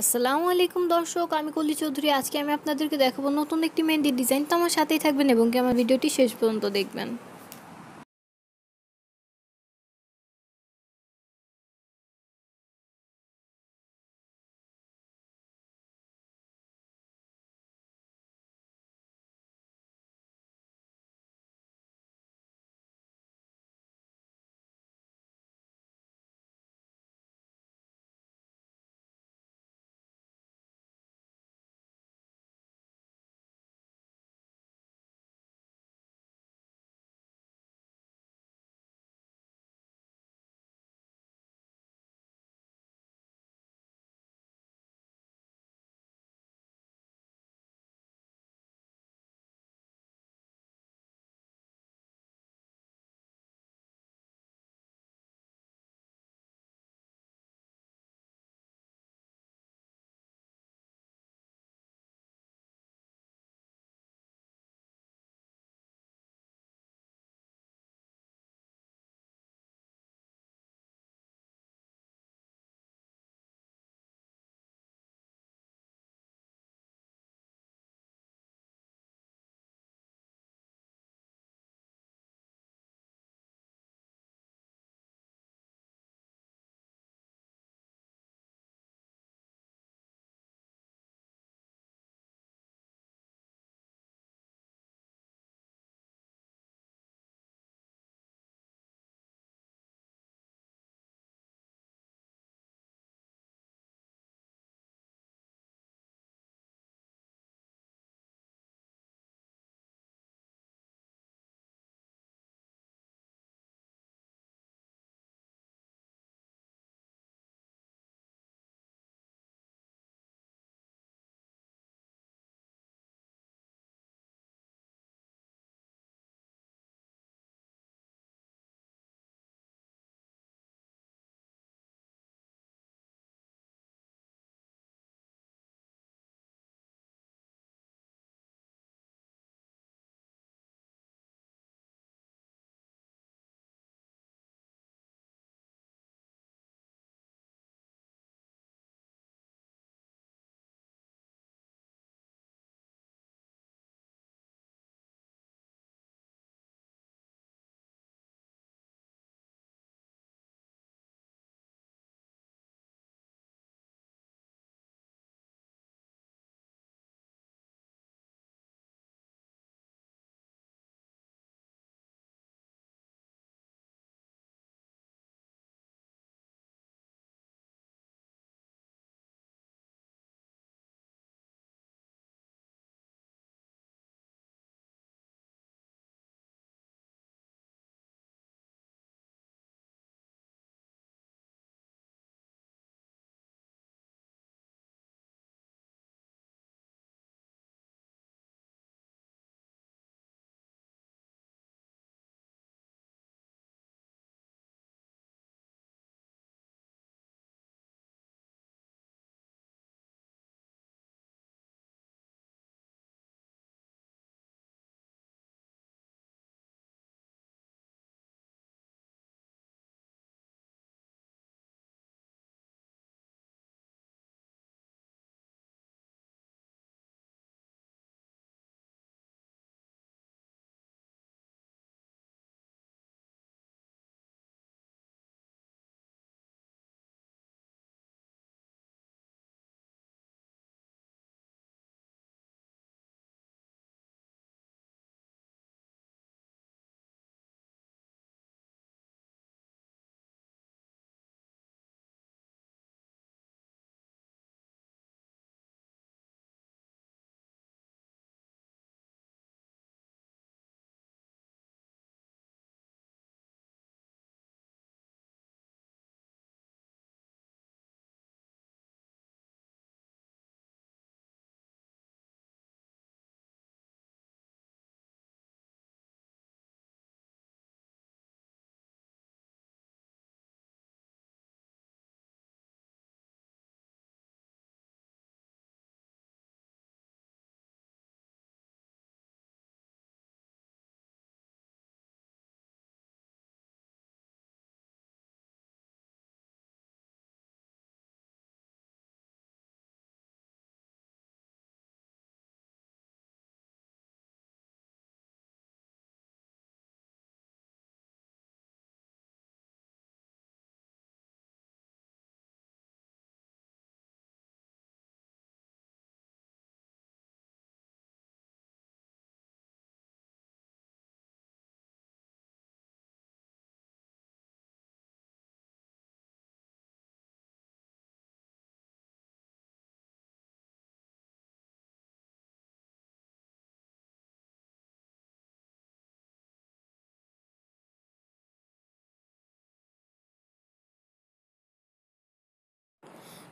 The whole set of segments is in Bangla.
আসসালামু আলাইকুম দর্শক আমি কলি চৌধুরী আজকে আমি আপনাদেরকে দেখাবো নতুন একটি মেহেন্দির ডিজাইন তো আমার সাথেই থাকবেন এবং কি আমার ভিডিওটি শেষ পর্যন্ত দেখবেন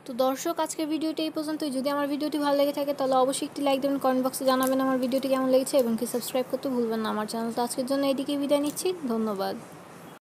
তো দর্শক আজকের ভিডিওটি এই পর্যন্তই যদি আমার ভিডিওটি ভালো লেগে থাকে তাহলে অবশ্যই একটি লাইক দেবেন কমেন্ট বক্সে জানাবেন আমার ভিডিওটি কেমন লেগেছে এবং কি সাবস্ক্রাইব করতে ভুলবেন না আমার তো আজকের জন্য এইদিকেই বিদায় নিচ্ছি ধন্যবাদ